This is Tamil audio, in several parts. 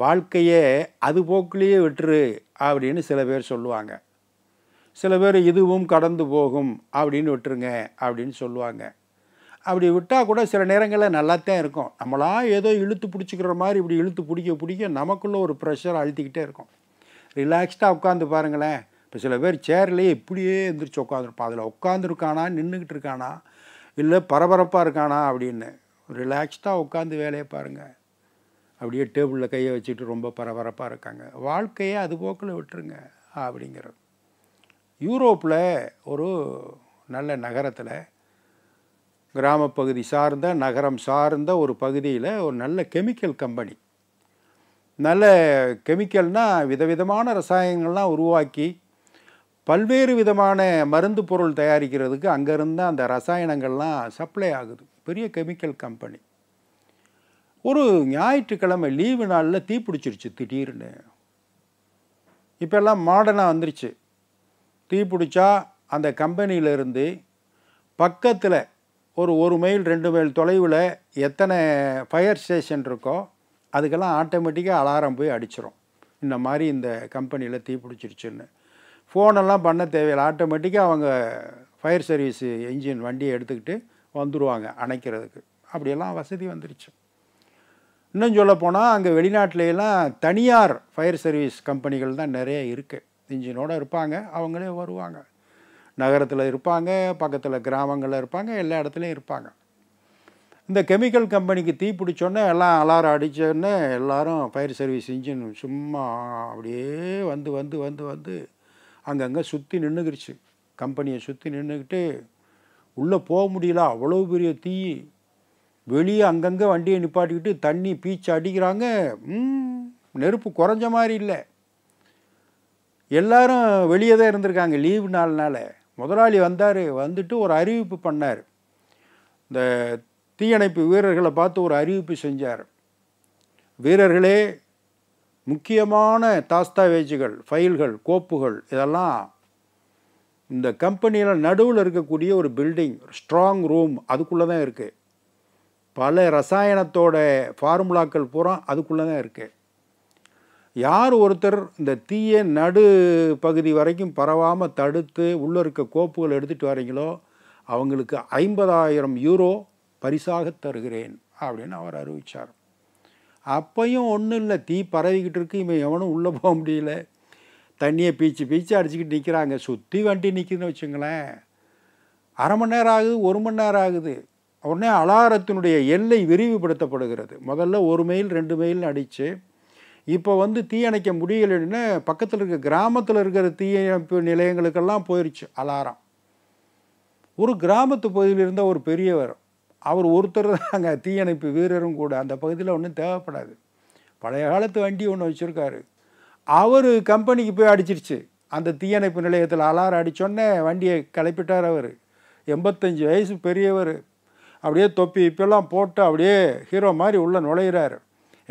வாழ்க்கையே அது போக்கிலேயே விட்டுரு அப்படின்னு சில பேர் சொல்லுவாங்க சில பேர் இதுவும் கடந்து போகும் அப்படின்னு விட்டுருங்க அப்படின்னு சொல்லுவாங்க அப்படி விட்டால் கூட சில நேரங்களில் நல்லாத்தான் இருக்கும் நம்மளா ஏதோ இழுத்து பிடிச்சிக்கிற மாதிரி இப்படி இழுத்து பிடிக்க பிடிக்க நமக்குள்ளே ஒரு ப்ரெஷர் அழுத்திக்கிட்டே இருக்கும் ரிலாக்ஸ்டாக உட்காந்து பாருங்களேன் இப்போ சில பேர் சேர்லேயே இப்படியே எழுந்திரிச்சு உட்காந்துருப்பான் அதில் உட்காந்துருக்கானா நின்றுக்கிட்டு இருக்கானா இல்லை பரபரப்பாக இருக்கானா அப்படின்னு ரிலாக்ஸ்டாக உட்காந்து வேலையை பாருங்கள் அப்படியே டேபிளில் கையை வச்சுட்டு ரொம்ப பரபரப்பாக இருக்காங்க வாழ்க்கையை அது போக்கில் விட்டுருங்க அப்படிங்கிறது யூரோப்பில் ஒரு நல்ல நகரத்தில் கிராமப்பகுதி சார்ந்த நகரம் சார்ந்த ஒரு பகுதியில் ஒரு நல்ல கெமிக்கல் கம்பெனி நல்ல கெமிக்கல்னால் விதவிதமான ரசாயனங்கள்லாம் உருவாக்கி பல்வேறு விதமான மருந்து பொருள் தயாரிக்கிறதுக்கு அங்கேருந்து அந்த ரசாயனங்கள்லாம் சப்ளை ஆகுது பெரிய கெமிக்கல் கம்பெனி ஒரு ஞாயிற்றுக்கிழமை லீவு நாளில் தீ பிடிச்சிருச்சு திடீர்னு இப்போல்லாம் மாடர்னாக வந்துருச்சு தீ பிடிச்சா அந்த கம்பெனியிலேருந்து பக்கத்தில் ஒரு ஒரு மைல் ரெண்டு மைல் தொலைவில் எத்தனை ஃபயர் ஸ்டேஷன் இருக்கோ அதுக்கெல்லாம் ஆட்டோமேட்டிக்காக அலாரம் போய் அடிச்சிடும் இந்த மாதிரி இந்த கம்பெனியில் தீ பிடிச்சிருச்சுன்னு ஃபோனெல்லாம் பண்ண தேவையில்லை ஆட்டோமேட்டிக்காக அவங்க ஃபயர் சர்வீஸ் என்ஜின் வண்டியை எடுத்துக்கிட்டு வந்துடுவாங்க அணைக்கிறதுக்கு அப்படியெல்லாம் வசதி வந்துருச்சு இன்னும் சொல்ல போனால் அங்கே வெளிநாட்டிலலாம் தனியார் ஃபயர் சர்வீஸ் கம்பெனிகள் தான் நிறைய இருக்குது இன்ஜினோடு இருப்பாங்க அவங்களே வருவாங்க நகரத்தில் இருப்பாங்க பக்கத்தில் கிராமங்களில் இருப்பாங்க எல்லா இடத்துலையும் இருப்பாங்க இந்த கெமிக்கல் கம்பெனிக்கு தீ பிடிச்சோன்னே எல்லாம் அலாரம் அடித்தோடனே எல்லோரும் ஃபயர் சர்வீஸ் இன்ஜின் சும்மா அப்படியே வந்து வந்து வந்து வந்து அங்கங்கே சுற்றி நின்றுக்கிடுச்சு கம்பெனியை சுற்றி நின்றுக்கிட்டு உள்ளே போக முடியல அவ்வளோ பெரிய தீ வெளியே அங்கங்கே வண்டியை நிப்பாட்டிக்கிட்டு தண்ணி பீச்சு அடிக்கிறாங்க நெருப்பு குறைஞ்ச மாதிரி இல்லை எல்லாரும் வெளியே தான் இருந்திருக்காங்க லீவு நாள்னால முதலாளி வந்தார் வந்துட்டு ஒரு அறிவிப்பு பண்ணார் இந்த தீயணைப்பு வீரர்களை பார்த்து ஒரு அறிவிப்பு செஞ்சார் வீரர்களே முக்கியமான தாஸ்தாவேஜுகள் ஃபைல்கள் கோப்புகள் இதெல்லாம் இந்த கம்பெனியில் நடுவில் இருக்கக்கூடிய ஒரு பில்டிங் ஸ்ட்ராங் ரூம் அதுக்குள்ளே தான் இருக்குது பல ரசாயனத்தோட ஃபார்முலாக்கள் பூரா அதுக்குள்ளே தான் இருக்குது யார் ஒருத்தர் இந்த தீய நடு பகுதி வரைக்கும் பரவாமல் தடுத்து உள்ளே இருக்க கோப்புகள் எடுத்துகிட்டு வரீங்களோ அவங்களுக்கு ஐம்பதாயிரம் யூரோ பரிசாக தருகிறேன் அப்படின்னு அவர் அறிவித்தார் அப்பையும் ஒன்றும் இல்லை தீ பரவிக்கிட்டு இருக்கு இவன் எவனும் உள்ளே போக முடியல தண்ணியை பீச்சு பீச்சு அடிச்சுக்கிட்டு நிற்கிறாங்க சுற்றி வண்டி நிற்கிதுன்னு வச்சுங்களேன் அரை மணி நேரம் ஆகுது ஒரு மணி நேரம் ஆகுது உடனே அலாரத்தினுடைய எல்லை விரிவுபடுத்தப்படுகிறது முதல்ல ஒரு மைல் ரெண்டு மைல்னு அடித்து இப்போ வந்து தீயணைக்க முடியலன்னு பக்கத்தில் இருக்க கிராமத்தில் இருக்கிற தீயணைப்பு நிலையங்களுக்கெல்லாம் போயிடுச்சு அலாரம் ஒரு கிராமத்து பகுதியில் இருந்த ஒரு பெரியவர் அவர் ஒருத்தர் தாங்க தீயணைப்பு வீரரும் கூட அந்த பகுதியில் ஒன்றும் தேவைப்படாது பழைய காலத்து வண்டி ஒன்று வச்சுருக்காரு அவர் கம்பெனிக்கு போய் அடிச்சிருச்சு அந்த தீயணைப்பு நிலையத்தில் அலாரம் அடித்தோடனே வண்டியை கிளப்பிட்டார் அவர் எண்பத்தஞ்சு வயசு பெரியவர் அப்படியே தொப்பி இப்பெல்லாம் போட்டு அப்படியே ஹீரோ மாதிரி உள்ளே நுழையிறாரு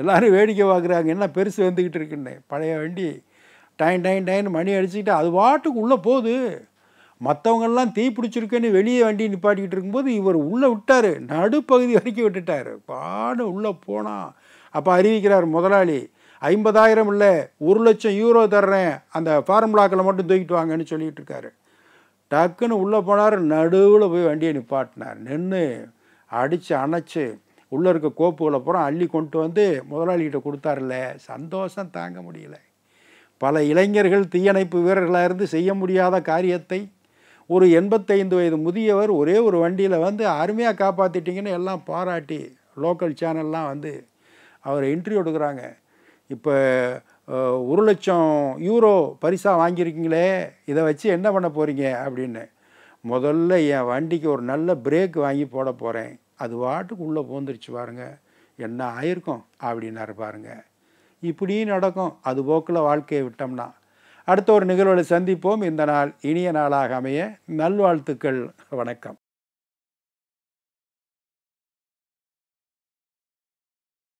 எல்லோரும் வேடிக்கை பார்க்குறாங்க என்ன பெருசு வந்துக்கிட்டு இருக்குன்னு பழைய வண்டி டைன் டைன் டைன் மணி அடிச்சுக்கிட்டு அது வாட்டுக்கு உள்ளே போகுது மற்றவங்கெல்லாம் தீ பிடிச்சிருக்குன்னு வெளியே வண்டி நிப்பாட்டிக்கிட்டு இருக்கும்போது இவர் உள்ளே விட்டார் நடுப்பகுதி வரைக்கும் விட்டுட்டார் பாடு உள்ளே போனால் அப்போ அறிவிக்கிறார் முதலாளி ஐம்பதாயிரம் இல்லை ஒரு லட்சம் யூரோ தர்றேன் அந்த ஃபார்முலாக்களை மட்டும் தூக்கிட்டு வாங்கன்னு சொல்லிகிட்டு இருக்காரு டக்குன்னு உள்ளே போனார் நடுவில் போய் வண்டியை நிப்பாட்டினார் நின்று அடித்து அணைச்சி உள்ளே இருக்க கோப்புகளை பூரா அள்ளி கொண்டு வந்து முதலாளிகிட்ட கொடுத்தாருல சந்தோஷம் தாங்க முடியல பல இளைஞர்கள் தீயணைப்பு வீரர்களாக இருந்து செய்ய முடியாத காரியத்தை ஒரு எண்பத்தைந்து வயது முதியவர் ஒரே ஒரு வண்டியில் வந்து அருமையாக காப்பாற்றிட்டிங்கன்னு எல்லாம் பாராட்டி லோக்கல் சேனல்லாம் வந்து அவரை இன்டர்வியூ எடுக்கிறாங்க இப்போ ஒரு லட்சம் யூரோ பரிசாக வாங்கியிருக்கீங்களே இதை வச்சு என்ன பண்ண போகிறீங்க அப்படின்னு முதல்ல என் வண்டிக்கு ஒரு நல்ல பிரேக் வாங்கி போட போகிறேன் அது வாட்டுக்கு உள்ளே போந்துருச்சு பாருங்க என்ன ஆயிருக்கும் அப்படின்னாரு பாருங்க இப்படியும் நடக்கும் அது போக்கில் வாழ்க்கையை விட்டோம்னா அடுத்த ஒரு நிகழ்வுகளை சந்திப்போம் இந்த நாள் இனிய நாளாக அமைய நல்வாழ்த்துக்கள் வணக்கம்